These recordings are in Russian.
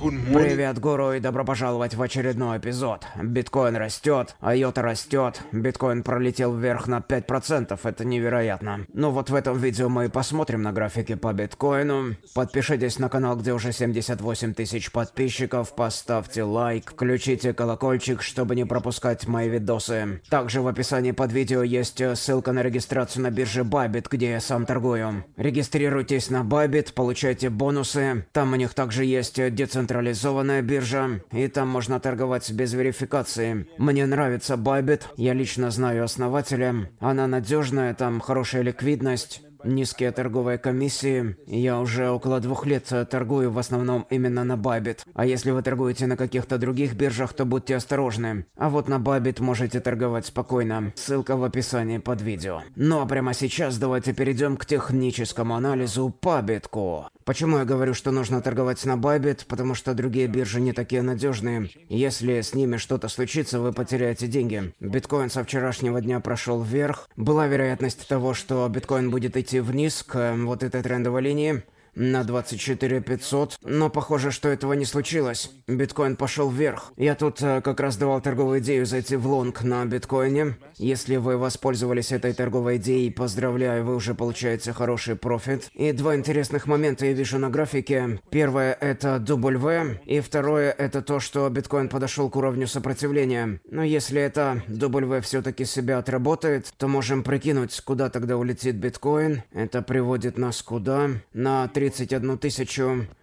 Привет, гуру, и добро пожаловать в очередной эпизод. Биткоин растет, айота растет, биткоин пролетел вверх на 5%, это невероятно. Ну вот в этом видео мы и посмотрим на графики по биткоину. Подпишитесь на канал, где уже 78 тысяч подписчиков, поставьте лайк, включите колокольчик, чтобы не пропускать мои видосы. Также в описании под видео есть э, ссылка на регистрацию на бирже Bybit, где я сам торгую. Регистрируйтесь на Bybit, получайте бонусы, там у них также есть э, децентрализация централизованная биржа, и там можно торговать без верификации. Мне нравится Bybit, я лично знаю основателя. Она надежная, там хорошая ликвидность. Низкие торговые комиссии. Я уже около двух лет торгую в основном именно на Bybit. А если вы торгуете на каких-то других биржах, то будьте осторожны. А вот на Bybit можете торговать спокойно. Ссылка в описании под видео. Ну а прямо сейчас давайте перейдем к техническому анализу по битку. Почему я говорю, что нужно торговать на Байбит? Потому что другие биржи не такие надежные. Если с ними что-то случится, вы потеряете деньги. Биткоин со вчерашнего дня прошел вверх. Была вероятность того, что биткоин будет идти вниз к э, вот этой трендовой линии на 24 500, но похоже, что этого не случилось. Биткоин пошел вверх. Я тут э, как раз давал торговую идею зайти в лонг на биткоине. Если вы воспользовались этой торговой идеей, поздравляю, вы уже получаете хороший профит. И два интересных момента я вижу на графике. Первое – это W, и второе – это то, что биткоин подошел к уровню сопротивления. Но если это W все-таки себя отработает, то можем прикинуть, куда тогда улетит биткоин. Это приводит нас куда? На 31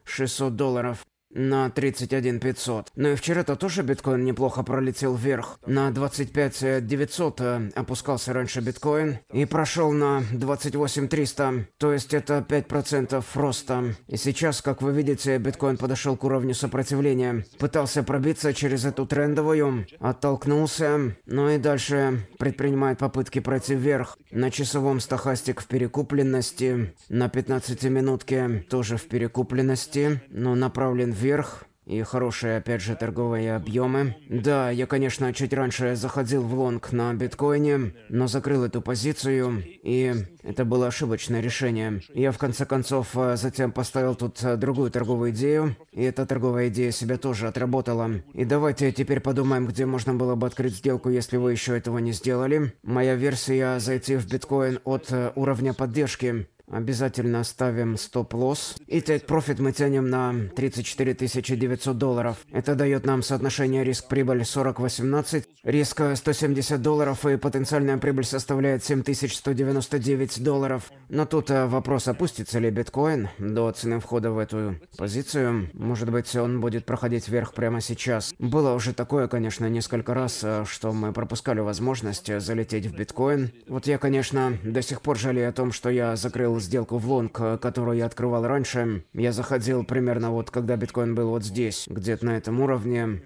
600 долларов на 31 500. Ну и вчера-то тоже биткоин неплохо пролетел вверх. На 25 900 э, опускался раньше биткоин и прошел на 28 300, то есть это 5% роста. И сейчас, как вы видите, биткоин подошел к уровню сопротивления. Пытался пробиться через эту трендовую, оттолкнулся, ну и дальше предпринимает попытки пройти вверх. На часовом стахастик в перекупленности, на 15 минутке тоже в перекупленности, но направлен вверх вверх, и хорошие, опять же, торговые объемы. Да, я, конечно, чуть раньше заходил в лонг на биткоине, но закрыл эту позицию, и это было ошибочное решение. Я, в конце концов, э, затем поставил тут э, другую торговую идею, и эта торговая идея себя тоже отработала. И давайте теперь подумаем, где можно было бы открыть сделку, если вы еще этого не сделали. Моя версия – зайти в биткоин от э, уровня поддержки. Обязательно оставим стоп-лосс. И тейк-профит мы тянем на 34 900 долларов. Это дает нам соотношение риск-прибыль 40-18, риск 170 э, долларов и потенциальная прибыль составляет 7199 долларов. Но тут э, вопрос, опустится ли биткоин до цены входа в эту позицию. Может быть, он будет проходить вверх прямо сейчас. Было уже такое, конечно, несколько раз, э, что мы пропускали возможность залететь в биткоин. Вот я, конечно, до сих пор жалею о том, что я закрыл открыл сделку в лонг, э, которую я открывал раньше. Я заходил примерно вот, когда биткоин был вот здесь, где-то на этом уровне.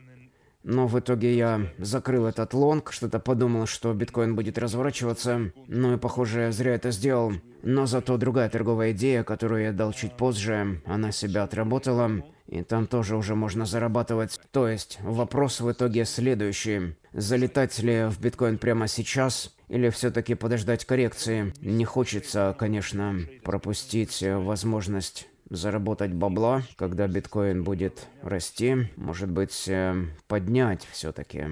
Но в итоге я закрыл этот лонг, что-то подумал, что биткоин будет разворачиваться. Ну и похоже, я зря это сделал. Но зато другая торговая идея, которую я дал чуть позже, она себя отработала. И там тоже уже можно зарабатывать. То есть вопрос в итоге следующий. Залетать ли в биткоин прямо сейчас? Или все-таки подождать коррекции? Не хочется, конечно, пропустить э, возможность заработать бабла, когда биткоин будет расти. Может быть, э, поднять все-таки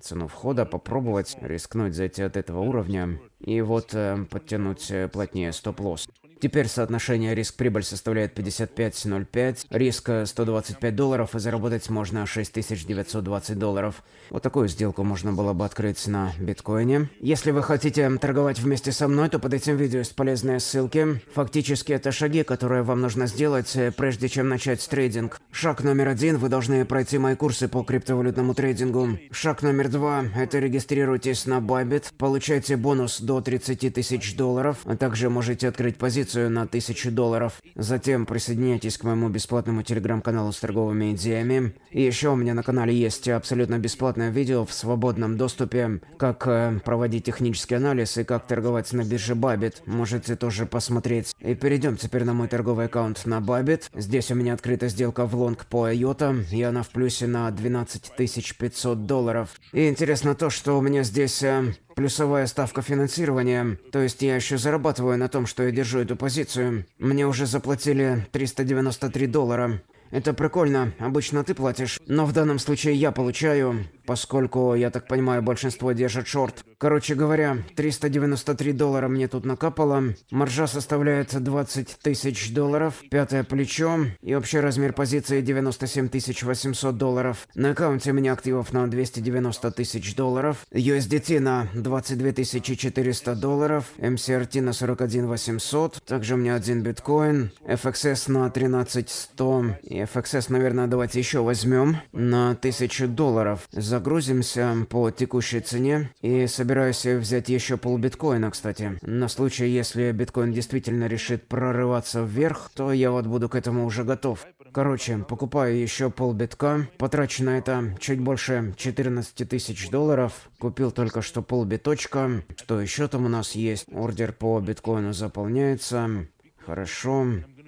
цену входа, попробовать рискнуть зайти от этого уровня и вот э, подтянуть плотнее стоп-лосс. Теперь соотношение риск-прибыль составляет 55,05, риска 125 долларов и заработать можно 6920 долларов. Вот такую сделку можно было бы открыть на биткоине. Если вы хотите торговать вместе со мной, то под этим видео есть полезные ссылки. Фактически это шаги, которые вам нужно сделать, э, прежде чем начать трейдинг. Шаг номер один – вы должны пройти мои курсы по криптовалютному трейдингу. Шаг номер два – это регистрируйтесь на Bybit, получайте бонус до 30 тысяч долларов, а также можете открыть позицию акцию на тысячу долларов. Затем присоединяйтесь к моему бесплатному телеграм-каналу с торговыми идеями. И еще у меня на канале есть абсолютно бесплатное видео в свободном доступе, как э, проводить технический анализ и как торговать на бирже Бабит. Можете тоже посмотреть. И перейдем теперь на мой торговый аккаунт на Бабит. Здесь у меня открыта сделка в лонг по Айота, и она в плюсе на 12 500 долларов. И интересно то, что у меня здесь э, плюсовая ставка финансирования, то есть я еще зарабатываю на том, что я держу эту эту позицию. Мне уже заплатили 393 доллара. Это прикольно, обычно ты платишь, но в данном случае я получаю поскольку, я так понимаю, большинство держат шорт. Короче говоря, 393 доллара мне тут накапало, маржа составляет 20 тысяч долларов, пятое плечо и общий размер позиции 97 800 долларов. На аккаунте у меня активов на 290 тысяч долларов, USDT на 22 400 долларов, MCRT эм на 41 800, также у меня один биткоин, FXS на 13 100 и FXS, наверное, давайте еще возьмем на 1000 долларов. За загрузимся по текущей цене. И собираюсь взять еще пол биткоина, кстати. На случай, если биткоин действительно решит прорываться вверх, то я вот буду к этому уже готов. Короче, покупаю еще пол битка. Потрачу на это чуть больше 14 тысяч долларов. Купил только что пол биточка. Что еще там у нас есть? Ордер по биткоину заполняется. Хорошо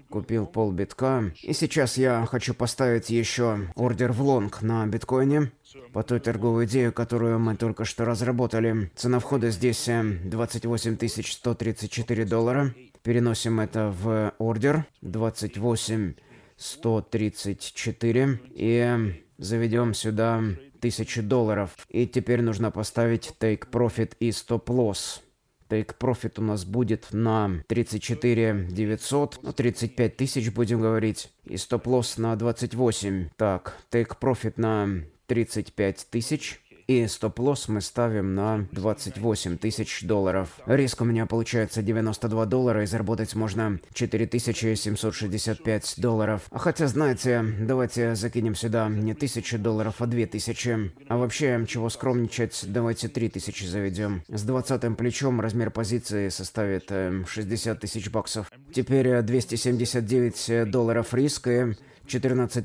купил пол битка. И сейчас я хочу поставить еще ордер в лонг на биткоине по той торговой идее, которую мы только что разработали. Цена входа здесь 28 э, 134 доллара. Переносим это в ордер 28 134 и э, заведем сюда 1000 долларов. И теперь нужно поставить take profit и stop loss. Take Profit у нас будет на 34 900, ну, 35 тысяч будем говорить, и стоп-лосс на 28. Так, Take Profit на 35 тысяч и стоп-лосс мы ставим на 28 тысяч долларов. Риск у меня получается 92 доллара, и заработать можно 4765 долларов. А хотя, знаете, давайте закинем сюда не 1000 долларов, а 2000. А вообще, чего скромничать, давайте 3000 заведем. С 20 плечом размер позиции составит 60 э, тысяч баксов. Теперь 279 э, э, долларов риска 14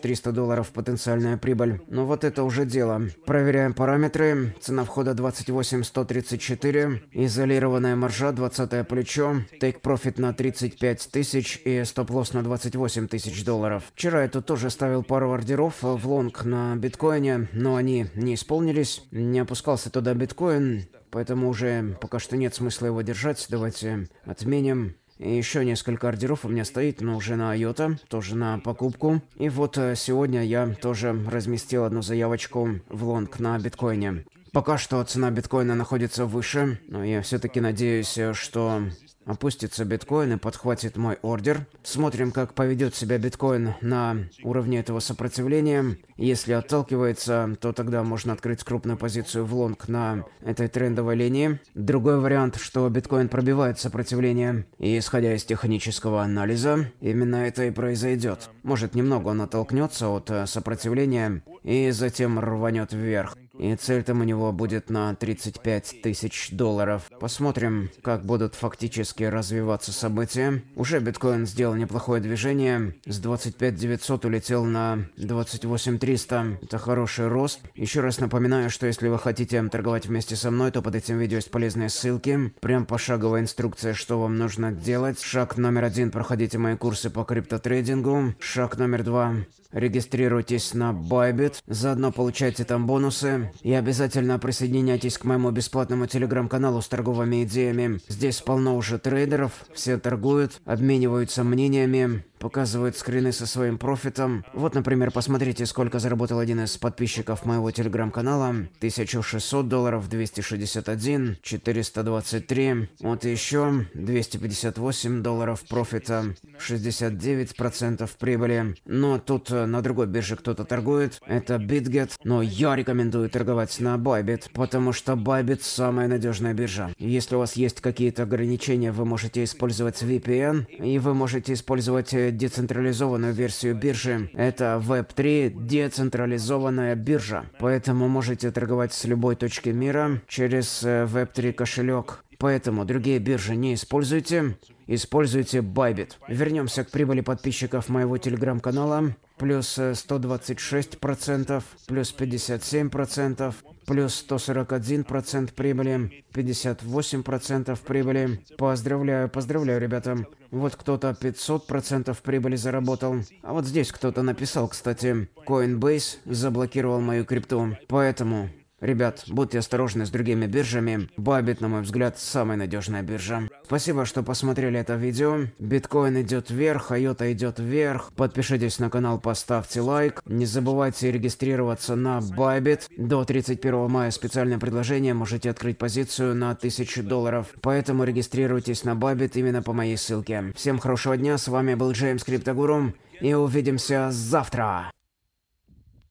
300 долларов потенциальная прибыль. Но вот это уже дело. Проверяем параметры. Цена входа 28 134, изолированная маржа 20 плечо, take profit на 35 тысяч и стоп-лосс на 28 тысяч долларов. Вчера я тут тоже ставил пару ордеров э, в лонг на биткоине, но они не исполнились. Не опускался туда биткоин, поэтому уже пока что нет смысла его держать. Давайте отменим еще несколько ордеров у меня стоит, но ну, уже на Айота, тоже на покупку. И вот э, сегодня я тоже разместил одну заявочку в лонг на биткоине. Пока что цена биткоина находится выше, но я все-таки надеюсь, э, что опустится биткоин и подхватит мой ордер. Смотрим, как поведет себя биткоин на уровне этого сопротивления. Если отталкивается, то тогда можно открыть крупную позицию в лонг на этой трендовой линии. Другой вариант, что биткоин пробивает сопротивление, и исходя из технического анализа, именно это и произойдет. Может, немного он оттолкнется от э, сопротивления и затем рванет вверх. И цель там у него будет на 35 тысяч долларов. Посмотрим, как будут фактически развиваться события. Уже биткоин сделал неплохое движение. С 25 900 улетел на 28 300. Это хороший рост. Еще раз напоминаю, что если вы хотите торговать вместе со мной, то под этим видео есть полезные ссылки. Прям пошаговая инструкция, что вам нужно делать. Шаг номер один. Проходите мои курсы по криптотрейдингу. Шаг номер два. Регистрируйтесь на Bybit. Заодно получайте там бонусы. И обязательно присоединяйтесь к моему бесплатному телеграм-каналу с торговыми идеями. Здесь полно уже трейдеров, все торгуют, обмениваются мнениями, показывают скрины со своим профитом. Вот, например, посмотрите, сколько заработал один из подписчиков моего телеграм-канала. 1600 долларов, 261, 423. Вот еще 258 долларов профита, 69% прибыли. Но тут э, на другой бирже кто-то торгует. Это BitGet, но я рекомендую торговать на Bybit, потому что Bybit самая надежная биржа. Если у вас есть какие-то ограничения, вы можете использовать VPN, и вы можете использовать э, децентрализованную версию биржи. Это Web3 децентрализованная биржа, поэтому можете торговать с любой точки мира через Web3 э, кошелек. Поэтому другие биржи не используйте. Используйте Bybit. Вернемся к прибыли подписчиков моего телеграм-канала. Плюс 126%, э, плюс 57%, плюс 141% прибыли, 58% прибыли. Поздравляю, поздравляю, ребята. Вот кто-то 500% прибыли заработал. А вот здесь кто-то написал, кстати, Coinbase заблокировал мою крипту. Поэтому Ребят, будьте осторожны с другими биржами. Бабит, на мой взгляд, самая надежная биржа. Спасибо, что посмотрели это видео. Биткоин идет вверх, Айота идет вверх. Подпишитесь на канал, поставьте лайк. Не забывайте регистрироваться на Bybit. До 31 мая специальное предложение. Можете открыть позицию на 1000 долларов. Поэтому регистрируйтесь на Bybit именно по моей ссылке. Всем хорошего дня. С вами был Джеймс Криптогуру. И увидимся завтра.